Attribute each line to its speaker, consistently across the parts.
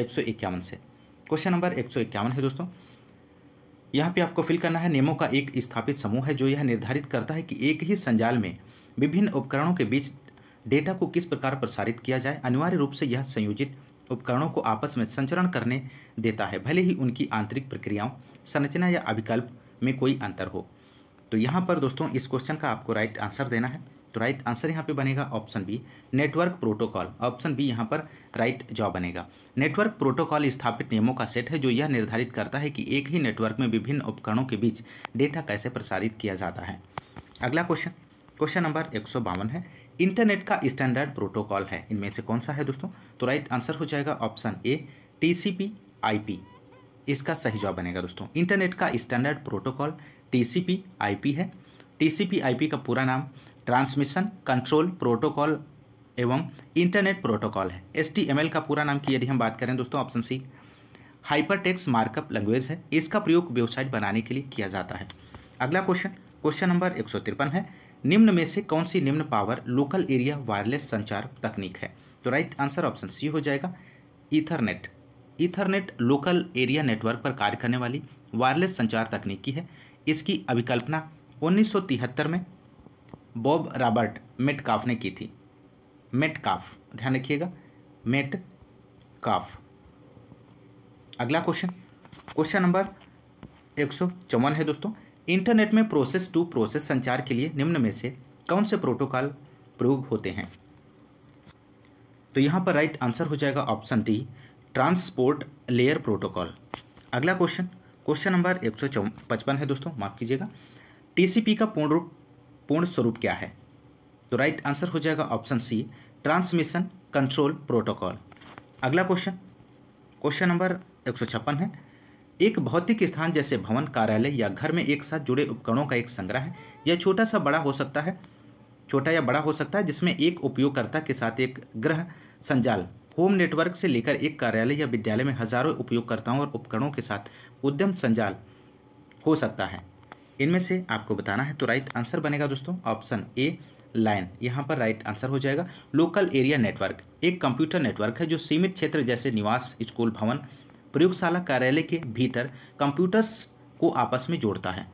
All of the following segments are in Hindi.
Speaker 1: एक सौ इक्यावन से क्वेश्चन नंबर एक सौ इक्यावन है दोस्तों यहाँ पे आपको फिल करना है नियमों का एक स्थापित समूह है जो यह निर्धारित करता है कि एक ही संजाल में विभिन्न उपकरणों के बीच डेटा को किस प्रकार प्रसारित किया जाए अनिवार्य रूप से यह संयोजित उपकरणों को आपस में संचरण करने देता है भले ही उनकी आंतरिक प्रक्रियाओं संरचना या अभिकल्प में कोई अंतर हो तो यहाँ पर दोस्तों इस क्वेश्चन का आपको राइट आंसर देना है तो राइट आंसर यहाँ पे बनेगा option B network protocol option B यहाँ पर राइट जॉब बनेगा नेटवर्क प्रोटोकॉल स्थापित नियमों का सेट है जो यह निर्धारित करता है कि एक ही नेटवर्क में विभिन्न उपकरणों के बीच डेटा कैसे प्रसारित किया जाता है अगला क्वेश्चन क्वेश्चन नंबर एक है इंटरनेट का स्टैंडर्ड प्रोटोकॉल है इनमें से कौन सा है दोस्तों तो राइट आंसर हो जाएगा ऑप्शन ए टी आईपी इसका सही जवाब बनेगा दोस्तों इंटरनेट का स्टैंडर्ड प्रोटोकॉल टी सी है टी सी का पूरा नाम ट्रांसमिशन कंट्रोल प्रोटोकॉल एवं इंटरनेट प्रोटोकॉल है एस का पूरा नाम की यदि हम बात करें दोस्तों option C hypertext markup language है इसका प्रयोग वेबसाइट बनाने के लिए किया जाता है अगला क्वेश्चन क्वेश्चन नंबर एक है निम्न में से कौन सी निम्न पावर लोकल एरिया वायरलेस संचार तकनीक है तो राइट आंसर ऑप्शन सी हो जाएगा ethernet ethernet local area network पर कार्य करने वाली वायरलेस संचार तकनीकी है इसकी अभिकल्पना 1973 में बॉब रॉबर्ट मेटकाफ ने की थी मेटकाफ ध्यान रखिएगा मेट काफ अगला क्वेश्चन क्वेश्चन नंबर एक सौ चौवन है दोस्तों इंटरनेट में प्रोसेस टू प्रोसेस संचार के लिए निम्न में से कौन से प्रोटोकॉल प्रयोग होते हैं तो यहां पर राइट आंसर हो जाएगा option D transport layer protocol अगला क्वेश्चन क्वेश्चन नंबर एक सौ पचपन है दोस्तों माफ कीजिएगा टीसीपी का पूर्ण रूप पूर्ण स्वरूप क्या है तो राइट आंसर हो जाएगा option C transmission control protocol अगला क्वेश्चन क्वेश्चन नंबर एक है एक भौतिक स्थान जैसे भवन कार्यालय या घर में एक साथ जुड़े उपकरणों का एक संग्रह है यह छोटा सा बड़ा हो सकता है छोटा या बड़ा हो सकता है जिसमें एक उपयोगकर्ता के साथ एक ग्रह संजाल होम नेटवर्क से लेकर एक कार्यालय या विद्यालय में हजारों उपयोगकर्ताओं और उपकरणों के साथ उद्यम संजाल हो सकता है इनमें से आपको बताना है तो राइट आंसर बनेगा दोस्तों ऑप्शन ए लाइन यहाँ पर राइट आंसर हो जाएगा लोकल एरिया नेटवर्क एक कंप्यूटर नेटवर्क है जो सीमित क्षेत्र जैसे निवास स्कूल भवन प्रयोगशाला कार्यालय के भीतर कंप्यूटर्स को आपस में जोड़ता है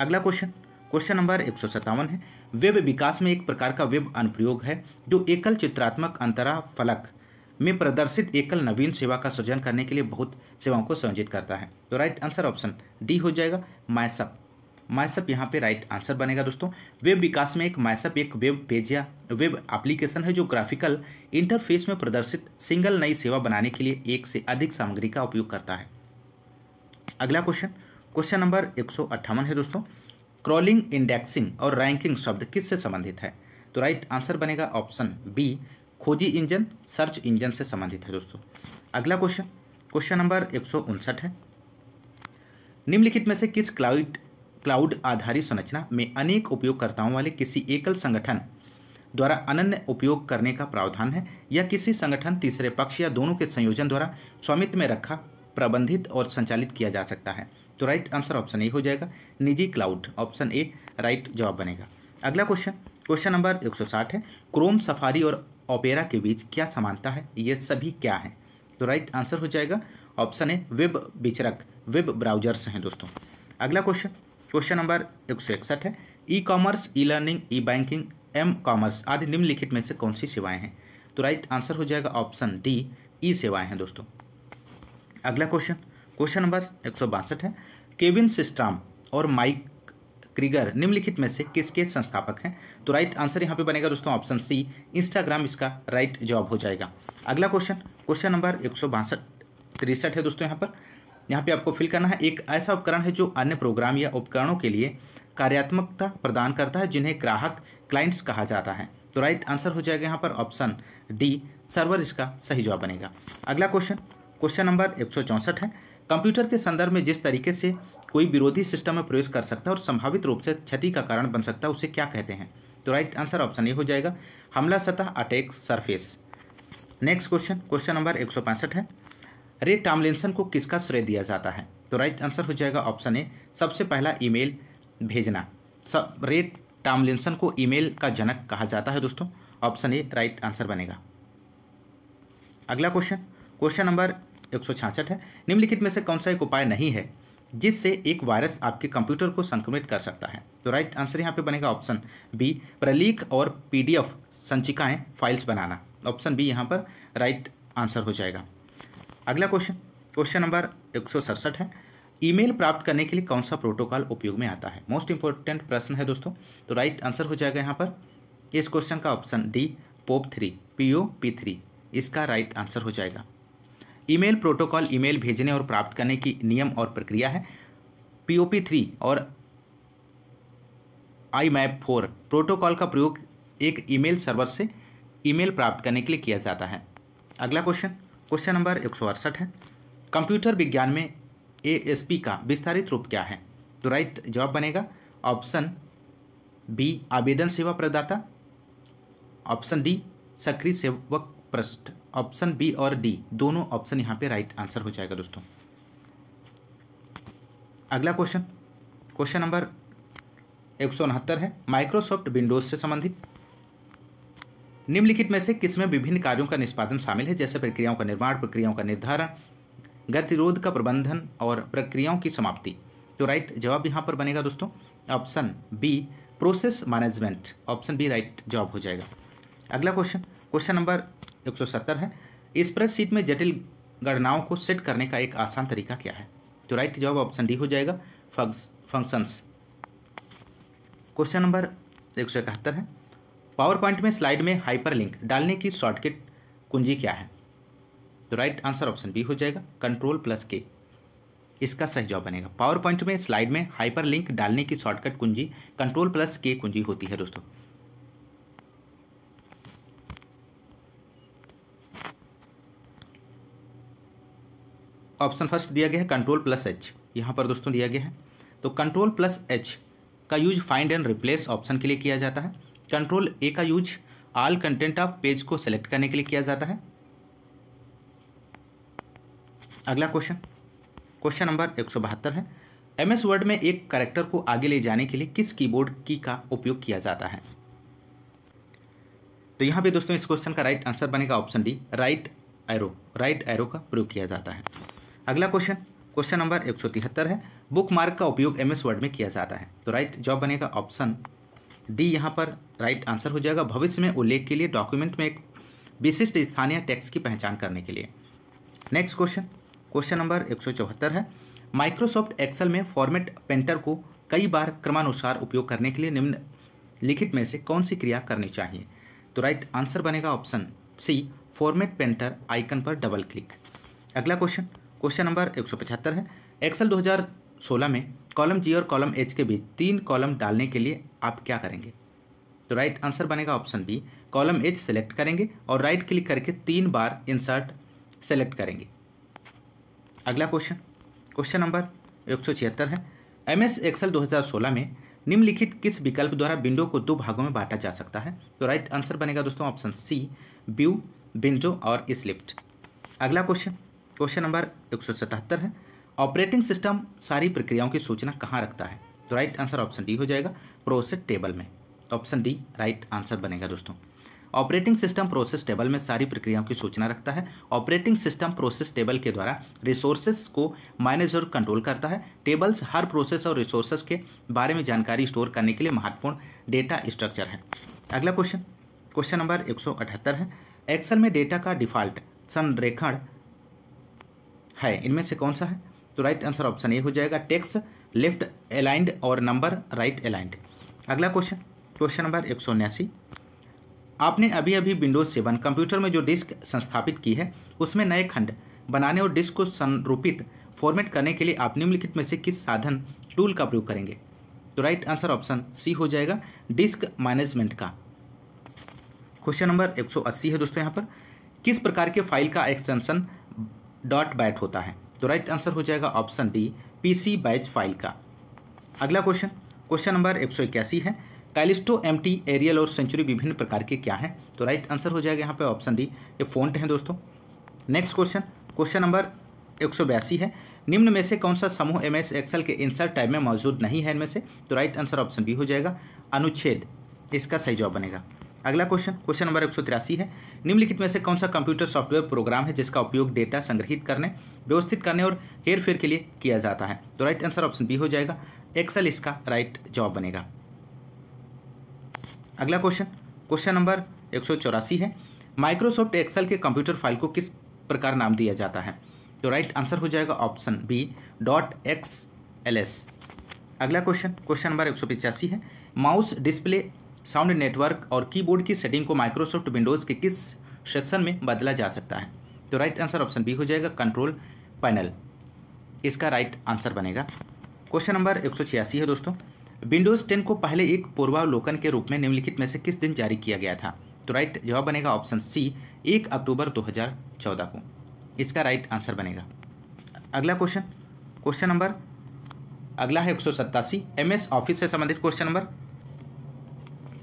Speaker 1: अगला क्वेश्चन क्वेश्चन नंबर एक है वेब विकास में एक प्रकार का वेब अनुप्रयोग है जो एकल चित्रात्मक अंतरा फलक में प्रदर्शित एकल नवीन सेवा का सृजन करने के लिए बहुत सेवाओं को संयोजित करता है तो राइट आंसर ऑप्शन डी हो जाएगा माइसअप माइसअप यहाँ पे राइट आंसर बनेगा दोस्तों वेब विकास में एक माइसअप एक वेब पेज या वेब एप्लीकेशन है जो ग्राफिकल इंटरफेस में प्रदर्शित सिंगल नई सेवा बनाने के लिए एक से अधिक सामग्री का उपयोग करता है अगला क्वेश्चन क्वेश्चन नंबर एक है दोस्तों क्रॉलिंग इंडेक्सिंग और रैंकिंग शब्द किससे संबंधित है तो राइट आंसर बनेगा ऑप्शन बी खोजी इंजन सर्च इंजन से संबंधित है दोस्तों अगला क्वेश्चन क्वेश्चन नंबर एक है निम्नलिखित में से किस क्लाउड क्लाउड आधारित संरचना में अनेक उपयोगकर्ताओं वाले किसी एकल संगठन द्वारा अनन्य उपयोग करने का प्रावधान है या किसी संगठन तीसरे पक्ष या दोनों के संयोजन द्वारा स्वामित्व में रखा प्रबंधित और संचालित किया जा सकता है तो राइट आंसर ऑप्शन ए हो जाएगा निजी क्लाउड ऑप्शन ए राइट जवाब बनेगा अगला क्वेश्चन क्वेश्चन नंबर 160 है क्रोम सफारी और ओपेरा के बीच क्या समानता है ये सभी क्या है तो राइट आंसर हो जाएगा ऑप्शन ए वेब विचरक वेब ब्राउजर्स हैं दोस्तों अगला क्वेश्चन क्वेश्चन नंबर एक है E commerce E learning E banking M commerce आदि निम्नलिखित में से कौन सी सेवाएं हैं तो राइट आंसर हो जाएगा ऑप्शन डी ई सेवाएं हैं दोस्तों अगला क्वेश्चन क्वेश्चन नंबर एक है केविन सिस्ट्राम और माइक क्रिगर निम्नलिखित में से किसके संस्थापक हैं तो राइट आंसर यहाँ पे बनेगा दोस्तों ऑप्शन सी इंस्टाग्राम इसका राइट जवाब हो जाएगा अगला क्वेश्चन क्वेश्चन नंबर एक तिरसठ है दोस्तों यहाँ पर यहाँ पे आपको फिल करना है एक ऐसा उपकरण है जो अन्य प्रोग्राम या उपकरणों के लिए कार्यात्मकता प्रदान करता है जिन्हें ग्राहक क्लाइंट्स कहा जाता है तो राइट आंसर हो जाएगा यहाँ पर ऑप्शन डी सर्वर इसका सही जवाब बनेगा अगला क्वेश्चन क्वेश्चन नंबर एक है कंप्यूटर के संदर्भ में जिस तरीके से कोई विरोधी सिस्टम में प्रवेश कर सकता है और संभावित रूप से क्षति का कारण बन सकता है उसे क्या कहते हैं तो राइट आंसर ऑप्शन ए हो जाएगा हमला सतह attack surface next question question number एक है रे टामलिनसन को किसका श्रेय दिया जाता है तो राइट आंसर हो जाएगा ऑप्शन ए सबसे पहला ईमेल भेजना सब रे टामलिनसन को ईमेल का जनक कहा जाता है दोस्तों ऑप्शन ए राइट आंसर बनेगा अगला क्वेश्चन क्वेश्चन नंबर एक है निम्नलिखित में से कौन सा एक उपाय नहीं है जिससे एक वायरस आपके कंप्यूटर को संक्रमित कर सकता है तो राइट आंसर यहाँ पे बनेगा ऑप्शन बी प्रलेख और पीडीएफ संचिकाएं फाइल्स बनाना ऑप्शन बी यहाँ पर राइट आंसर हो जाएगा अगला क्वेश्चन क्वेश्चन नंबर एक है ईमेल प्राप्त करने के लिए कौन सा प्रोटोकॉल उपयोग में आता है मोस्ट इंपॉर्टेंट प्रश्न है दोस्तों तो राइट आंसर हो जाएगा यहाँ पर इस क्वेश्चन का option D POP three P O P three इसका राइट आंसर हो जाएगा ईमेल प्रोटोकॉल ईमेल भेजने और प्राप्त करने की नियम और प्रक्रिया है पी ओ पी थ्री और आई मैप फोर प्रोटोकॉल का प्रयोग एक ईमेल सर्वर से ईमेल प्राप्त करने के लिए किया जाता है अगला क्वेश्चन क्वेश्चन नंबर एक सौ अड़सठ है कंप्यूटर विज्ञान में पी का विस्तारित रूप क्या है तो राइट जवाब बनेगा ऑप्शन बी आवेदन सेवा प्रदाता ऑप्शन डी सक्रिय सेवक पृष्ठ ऑप्शन बी और डी दोनों ऑप्शन यहाँ पे राइट आंसर हो जाएगा दोस्तों अगला क्वेश्चन क्वेश्चन नंबर एक है माइक्रोसॉफ्ट विंडोज से संबंधित निम्नलिखित में से किसमें विभिन्न कार्यों का निष्पादन शामिल है जैसे प्रक्रियाओं का निर्माण प्रक्रियाओं का निर्धारण गतिरोध का प्रबंधन और प्रक्रियाओं की समाप्ति तो राइट जवाब यहाँ पर बनेगा दोस्तों option B process management option B right जवाब हो जाएगा अगला क्वेश्चन क्वेश्चन नंबर 170 है इस स्प्रेडशीट में जटिल गणनाओं को सेट करने का एक आसान तरीका क्या है तो राइट जवाब ऑप्शन डी हो जाएगा फंक्शंस क्वेश्चन नंबर एक है पावर पॉइंट में स्लाइड में हाइपरलिंक डालने की शॉर्टकट कुंजी क्या है तो राइट आंसर ऑप्शन बी हो जाएगा कंट्रोल प्लस के इसका सही जवाब बनेगा पावर पॉइंट में स्लाइड में हाइपरलिंक डालने की शॉर्टकट कुंजी कंट्रोल प्लस के कुंजी होती है दोस्तों ऑप्शन फर्स्ट दिया गया है कंट्रोल प्लस एच यहाँ पर दोस्तों दिया गया है तो कंट्रोल प्लस एच का use find and replace option के लिए किया जाता है कंट्रोल ए का use all content of page को सेलेक्ट करने के लिए किया जाता है अगला क्वेश्चन क्वेश्चन नंबर एक सौ बहत्तर है एम एस वर्ड में एक करेक्टर को आगे ले जाने के लिए किस कीबोर्ड की का उपयोग किया जाता है तो यहाँ पे दोस्तों इस क्वेश्चन का राइट आंसर बनेगा option D right arrow right arrow का प्रयोग किया जाता है अगला क्वेश्चन क्वेश्चन नंबर एक सौ तिहत्तर है बुक मार्क का उपयोग एम एस वर्ड में किया जाता है तो राइट जॉब बनेगा ऑप्शन डी यहाँ पर राइट आंसर हो जाएगा भविष्य में उल्लेख के लिए डॉक्यूमेंट में एक विशिष्ट स्थानीय टैक्स की पहचान करने के लिए नेक्स्ट क्वेश्चन क्वेश्चन नंबर एक है माइक्रोसॉफ्ट एक्सेल में फॉर्मेट पेंटर को कई बार क्रमानुसार उपयोग करने के लिए निम्न लिखित में से कौन सी क्रिया करनी चाहिए तो राइट आंसर बनेगा option C format painter icon पर डबल क्लिक अगला क्वेश्चन क्वेश्चन नंबर एक है एक्सेल 2016 में कॉलम जी और कॉलम एच के बीच तीन कॉलम डालने के लिए आप क्या करेंगे तो राइट आंसर बनेगा option B column H select करेंगे और राइट क्लिक करके तीन बार इंसर्ट सेलेक्ट करेंगे अगला क्वेश्चन क्वेश्चन नंबर एक सौ छिहत्तर है एम एस एक्सल दो हज़ार सोलह में निम्नलिखित किस विकल्प द्वारा विंडो को दो भागों में बांटा जा सकता है तो राइट आंसर बनेगा दोस्तों ऑप्शन सी ब्यू विंडो और स्लिप्ट अगला क्वेश्चन क्वेश्चन नंबर एक सौ सतहत्तर है ऑपरेटिंग सिस्टम सारी प्रक्रियाओं की सूचना कहाँ रखता है तो राइट आंसर ऑप्शन डी हो जाएगा प्रोसेस टेबल में ऑप्शन डी राइट आंसर बनेगा दोस्तों ऑपरेटिंग सिस्टम प्रोसेस टेबल में सारी प्रक्रियाओं की सूचना रखता है ऑपरेटिंग सिस्टम प्रोसेस टेबल के द्वारा रिसोर्सेस को मैनेज और कंट्रोल करता है टेबल्स हर प्रोसेस और रिसोर्सेस के बारे में जानकारी स्टोर करने के लिए महत्वपूर्ण डेटा स्ट्रक्चर है अगला क्वेश्चन क्वेश्चन नंबर 178 है एक्सल में डेटा का डिफॉल्ट संरेखण है इनमें से कौन सा है तो राइट आंसर ऑप्शन ए हो जाएगा टेक्स लेफ्ट अलाइंड और नंबर राइट अलाइंड अगला क्वेश्चन क्वेश्चन नंबर एक सौ उन्यासी आपने अभी अभी विंडोज सेवन कंप्यूटर में जो डिस्क संस्थापित की है उसमें नए खंड बनाने और डिस्क को संरूपित फॉर्मेट करने के लिए आप निम्नलिखित में से किस साधन टूल का प्रयोग करेंगे तो राइट आंसर ऑप्शन सी हो जाएगा डिस्क मैनेजमेंट का क्वेश्चन नंबर 180 है दोस्तों यहाँ पर किस प्रकार के फाइल का एक्सटेंशन डॉट बैट होता है तो राइट आंसर हो जाएगा option D P batch file का अगला क्वेश्चन क्वेश्चन नंबर एक सौ इक्यासी है कैलिस्टो टी एरियल और सेंचुरी विभिन्न प्रकार के क्या हैं तो राइट आंसर हो जाएगा यहाँ पे ऑप्शन डी ये फोन्ट हैं दोस्तों नेक्स्ट क्वेश्चन क्वेश्चन नंबर एक सौ बयासी है निम्न में से कौन सा समूह एम एस एक्सएल के इंसर्ट टाइप में मौजूद नहीं है इनमें से तो राइट आंसर ऑप्शन बी हो जाएगा अनुच्छेद इसका सही जवाब बनेगा अगला क्वेश्चन क्वेश्चन नंबर एक है निम्नलिखित में से कौन सा कंप्यूटर सॉफ्टवेयर प्रोग्राम है जिसका उपयोग डेटा संग्रहित करने व्यवस्थित करने और हेर फेर के लिए किया जाता है तो राइट आंसर ऑप्शन बी हो जाएगा एक्सेल इसका राइट जवाब बनेगा अगला क्वेश्चन क्वेश्चन नंबर एक है माइक्रोसॉफ्ट एक्सेल के कंप्यूटर फाइल को किस प्रकार नाम दिया जाता है तो राइट आंसर हो जाएगा option B dot X L S अगला क्वेश्चन क्वेश्चन नंबर एक है माउस डिस्प्ले साउंड नेटवर्क और कीबोर्ड की सेटिंग को माइक्रोसॉफ्ट विंडोज़ के किस सेक्शन में बदला जा सकता है तो राइट आंसर ऑप्शन बी हो जाएगा कंट्रोल पैनल इसका राइट आंसर बनेगा क्वेश्चन नंबर एक है दोस्तों विंडोज़ टेन को पहले एक पूर्वावलोकन के रूप में निम्नलिखित में से किस दिन जारी किया गया था तो राइट जवाब बनेगा ऑप्शन सी एक अक्टूबर 2014 को इसका राइट आंसर बनेगा अगला क्वेश्चन क्वेश्चन नंबर अगला है एक सौ सत्तासी एम एस ऑफिस से संबंधित क्वेश्चन नंबर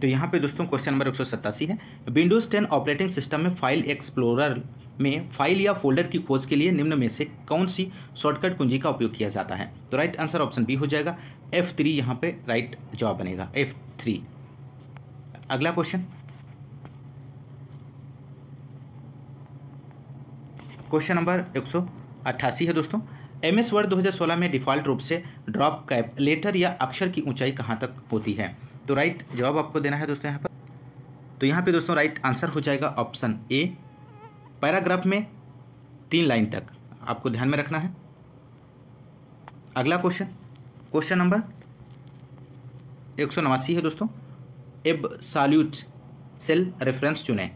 Speaker 1: तो यहाँ पे दोस्तों क्वेश्चन नंबर एक सौ सत्तासी है विंडोज़ टेन ऑपरेटिंग सिस्टम में फाइल एक्सप्लोरर में फाइल या फोल्डर की खोज के लिए निम्न में से कौन सी शॉर्टकट कुंजी का उपयोग किया जाता है तो राइट आंसर ऑप्शन बी हो जाएगा एफ थ्री यहाँ पर राइट जवाब बनेगा एफ थ्री अगला क्वेश्चन क्वेश्चन नंबर एक सौ अट्ठासी है दोस्तों एम एस वर्ड 2016 में डिफ़ॉल्ट रूप से ड्रॉप कैप लेटर या अक्षर की ऊंचाई कहाँ तक होती है तो राइट जवाब आपको देना है दोस्तों यहाँ पर तो यहाँ पे दोस्तों राइट आंसर हो जाएगा ऑप्शन ए पैराग्राफ में तीन लाइन तक आपको ध्यान में रखना है अगला क्वेश्चन क्वेश्चन नंबर एक सौ नवासी है दोस्तों एब साल्यूट सेल रेफरेंस चुनें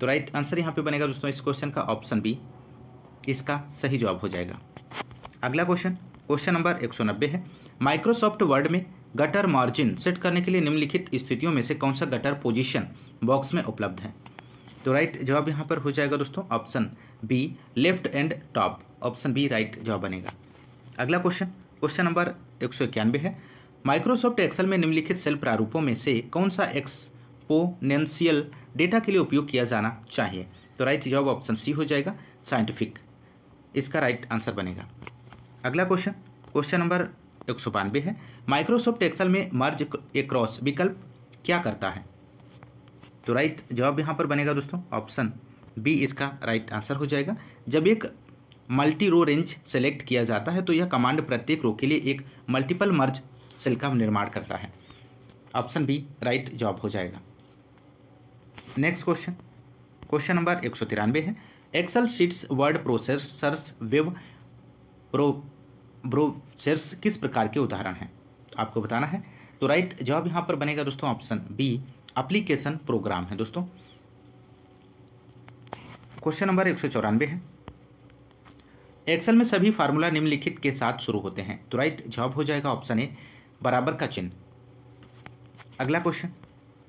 Speaker 1: तो राइट आंसर यहाँ पे बनेगा दोस्तों इस क्वेश्चन का ऑप्शन बी इसका सही जवाब हो जाएगा अगला क्वेश्चन क्वेश्चन नंबर एक सौ नब्बे है माइक्रोसॉफ्ट वर्ड में गटर मार्जिन सेट करने के लिए निम्नलिखित स्थितियों में से कौन सा गटर पोजीशन बॉक्स में उपलब्ध है तो राइट जवाब यहाँ पर हो जाएगा दोस्तों option B left and top option B right जवाब बनेगा अगला क्वेश्चन क्वेश्चन नंबर एक सौ इक्यानवे है माइक्रोसॉफ्ट एक्सेल में निम्नलिखित सेल प्रारूपों में से कौन सा एक्सपोनेंशियल डेटा के लिए उपयोग किया जाना चाहिए तो राइट जवाब ऑप्शन सी हो जाएगा साइंटिफिक इसका राइट आंसर बनेगा अगला क्वेश्चन क्वेश्चन नंबर एक सौ बानवे है माइक्रोसॉफ्ट एक्सल में मर्ज ए क्रॉस विकल्प क्या करता है तो राइट जवाब यहाँ पर बनेगा दोस्तों ऑप्शन बी इसका राइट आंसर हो जाएगा जब एक मल्टी रो रेंज सेलेक्ट किया जाता है तो यह कमांड प्रत्येक रो के लिए एक मल्टीपल मर्ज सेल का निर्माण करता है ऑप्शन बी राइट जॉब हो जाएगा नेक्स्ट क्वेश्चन क्वेश्चन नंबर एक सौ तिरानवे है Excel sheets word processors web pro process किस प्रकार के उदाहरण हैं आपको बताना है तो राइट जवाब यहाँ पर बनेगा दोस्तों ऑप्शन बी अप्लीकेशन प्रोग्राम है दोस्तों क्वेश्चन नंबर एक सौ चौरानवे है एक्सेल में सभी फार्मूला निम्नलिखित के साथ शुरू होते हैं तो राइट जवाब हो जाएगा ऑप्शन ए बराबर का चिन्ह अगला क्वेश्चन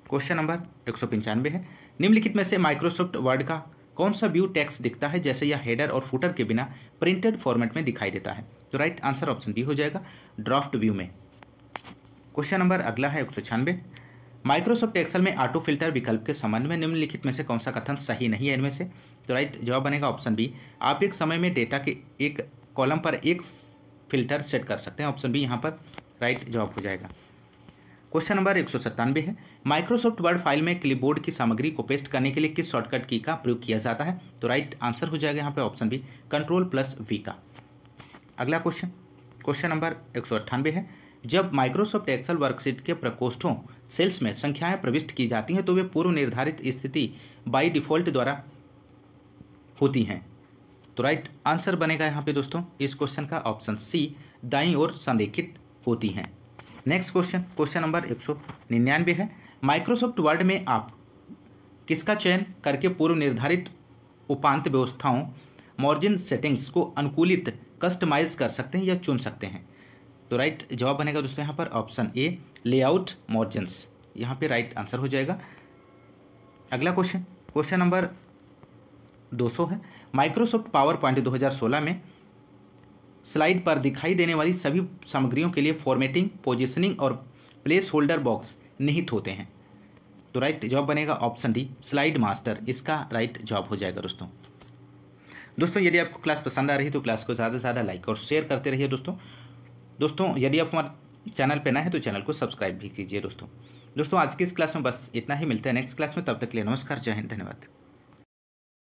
Speaker 1: क्वेश्चन नंबर एक सौ पंचानवे है निम्नलिखित में से माइक्रोसॉफ्ट वर्ड का कौन सा व्यू टेक्स दिखता है जैसे यह हेडर और फुटर के बिना प्रिंटेड फॉर्मेट में दिखाई देता है तो राइट आंसर ऑप्शन बी हो जाएगा ड्राफ्ट व्यू में क्वेश्चन नंबर अगला है एक सौ छियानवे माइक्रोसॉफ्ट एक्सेल में ऑटो फिल्टर विकल्प के संबंध में निम्नलिखित में से कौन सा कथन सही नहीं है इनमें से तो राइट जवाब बनेगा ऑप्शन बी आप एक समय में डेटा के एक कॉलम पर एक फिल्टर सेट कर सकते हैं ऑप्शन बी यहाँ पर राइट जवाब हो जाएगा क्वेश्चन नंबर एक सौ सत्तानवे है माइक्रोसॉफ्ट वर्ड फाइल में क्लिपबोर्ड की सामग्री को पेस्ट करने के लिए किस शॉर्टकट की का प्रयोग किया जाता है तो राइट आंसर हो जाएगा यहाँ पर option B control plus V का अगला क्वेश्चन क्वेश्चन नंबर एक है जब माइक्रोसॉफ्ट एक्सल वर्कशीट के प्रकोष्ठों सेल्स में संख्याएं प्रविष्ट की जाती हैं तो वे पूर्व निर्धारित स्थिति बाई डिफॉल्ट द्वारा होती हैं तो राइट आंसर बनेगा यहाँ पे दोस्तों इस क्वेश्चन का ऑप्शन सी दाई और संरेखित होती हैं नेक्स्ट क्वेश्चन क्वेश्चन नंबर एक सौ निन्यानवे है माइक्रोसॉफ्ट वर्ड में आप किसका चयन करके पूर्व निर्धारित उपांत व्यवस्थाओं मॉर्जिन सेटिंग्स को अनुकूलित कस्टमाइज कर सकते हैं या चुन सकते हैं तो राइट जवाब बनेगा दोस्तों यहाँ पर ऑप्शन ए लेआउट मॉर्जेंस यहाँ पे राइट आंसर हो जाएगा अगला क्वेश्चन क्वेश्चन नंबर 200 है माइक्रोसॉफ्ट पावर पॉइंट 2016 में स्लाइड पर दिखाई देने वाली सभी सामग्रियों के लिए फॉर्मेटिंग पोजिशनिंग और प्लेस होल्डर बॉक्स निहित होते हैं तो राइट जॉब बनेगा ऑप्शन डी स्लाइड मास्टर इसका राइट जॉब हो जाएगा दोस्तों दोस्तों यदि आपको क्लास पसंद आ रही है तो क्लास को ज़्यादा से ज़्यादा लाइक और शेयर करते रहिए दोस्तों दोस्तों यदि आप हमारे चैनल पर ना है तो चैनल को सब्सक्राइब भी कीजिए दोस्तों दोस्तों आज की इस क्लास में बस इतना ही मिलता है नेक्स्ट क्लास में तब तक के लिए नमस्कार जय हिंद धन्यवाद